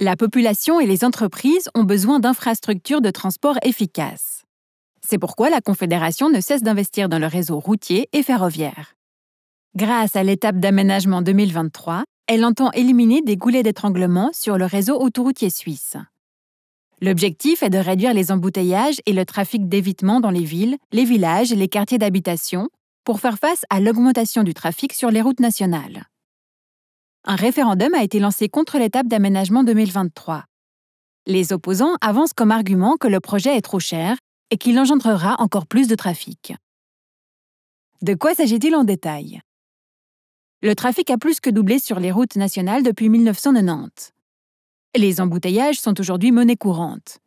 La population et les entreprises ont besoin d'infrastructures de transport efficaces. C'est pourquoi la Confédération ne cesse d'investir dans le réseau routier et ferroviaire. Grâce à l'étape d'aménagement 2023, elle entend éliminer des goulets d'étranglement sur le réseau autoroutier suisse. L'objectif est de réduire les embouteillages et le trafic d'évitement dans les villes, les villages et les quartiers d'habitation pour faire face à l'augmentation du trafic sur les routes nationales un référendum a été lancé contre l'étape d'aménagement 2023. Les opposants avancent comme argument que le projet est trop cher et qu'il engendrera encore plus de trafic. De quoi s'agit-il en détail Le trafic a plus que doublé sur les routes nationales depuis 1990. Les embouteillages sont aujourd'hui monnaie courante.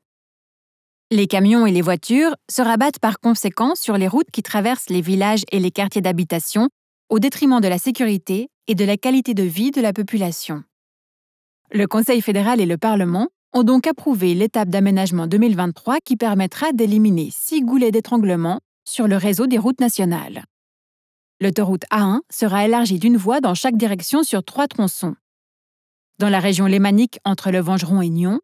Les camions et les voitures se rabattent par conséquent sur les routes qui traversent les villages et les quartiers d'habitation au détriment de la sécurité et de la qualité de vie de la population. Le Conseil fédéral et le Parlement ont donc approuvé l'étape d'aménagement 2023 qui permettra d'éliminer six goulets d'étranglement sur le réseau des routes nationales. L'autoroute A1 sera élargie d'une voie dans chaque direction sur trois tronçons. Dans la région lémanique entre le Vengeron et Nyon,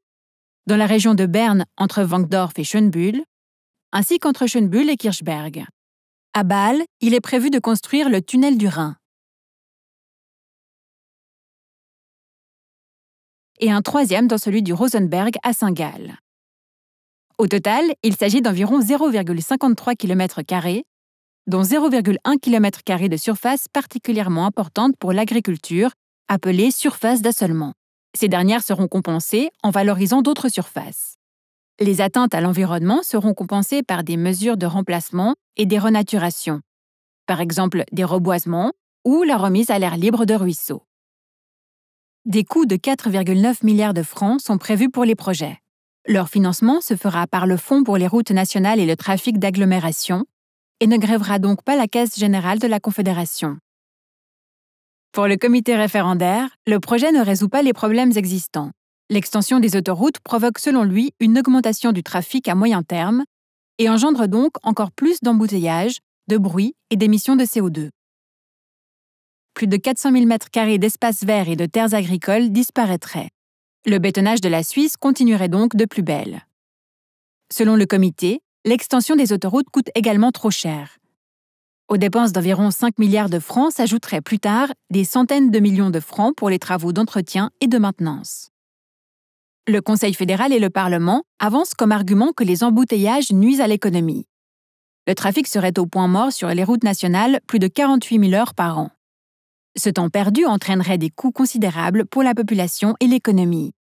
dans la région de Berne entre Vankdorf et Schönbühl, ainsi qu'entre Schönbühl et Kirchberg. À Bâle, il est prévu de construire le tunnel du Rhin. Et un troisième dans celui du Rosenberg à Saint-Gall. Au total, il s'agit d'environ 0,53 km, dont 0,1 km de surface particulièrement importante pour l'agriculture, appelée surface d'assolement. Ces dernières seront compensées en valorisant d'autres surfaces. Les atteintes à l'environnement seront compensées par des mesures de remplacement et des renaturations, par exemple des reboisements ou la remise à l'air libre de ruisseaux. Des coûts de 4,9 milliards de francs sont prévus pour les projets. Leur financement se fera par le Fonds pour les routes nationales et le trafic d'agglomération et ne grèvera donc pas la Caisse générale de la Confédération. Pour le comité référendaire, le projet ne résout pas les problèmes existants. L'extension des autoroutes provoque selon lui une augmentation du trafic à moyen terme et engendre donc encore plus d'embouteillages, de bruit et d'émissions de CO2. Plus de 400 000 m2 d'espaces verts et de terres agricoles disparaîtraient. Le bétonnage de la Suisse continuerait donc de plus belle. Selon le comité, l'extension des autoroutes coûte également trop cher. Aux dépenses d'environ 5 milliards de francs s'ajouteraient plus tard des centaines de millions de francs pour les travaux d'entretien et de maintenance. Le Conseil fédéral et le Parlement avancent comme argument que les embouteillages nuisent à l'économie. Le trafic serait au point mort sur les routes nationales plus de 48 000 heures par an. Ce temps perdu entraînerait des coûts considérables pour la population et l'économie.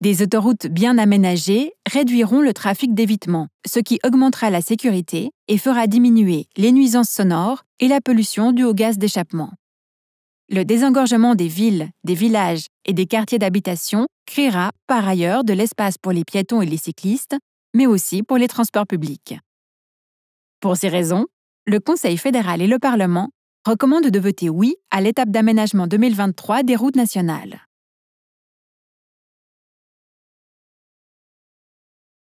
Des autoroutes bien aménagées réduiront le trafic d'évitement, ce qui augmentera la sécurité et fera diminuer les nuisances sonores et la pollution due au gaz d'échappement. Le désengorgement des villes, des villages et des quartiers d'habitation créera par ailleurs de l'espace pour les piétons et les cyclistes, mais aussi pour les transports publics. Pour ces raisons, le Conseil fédéral et le Parlement recommandent de voter oui à l'étape d'aménagement 2023 des routes nationales.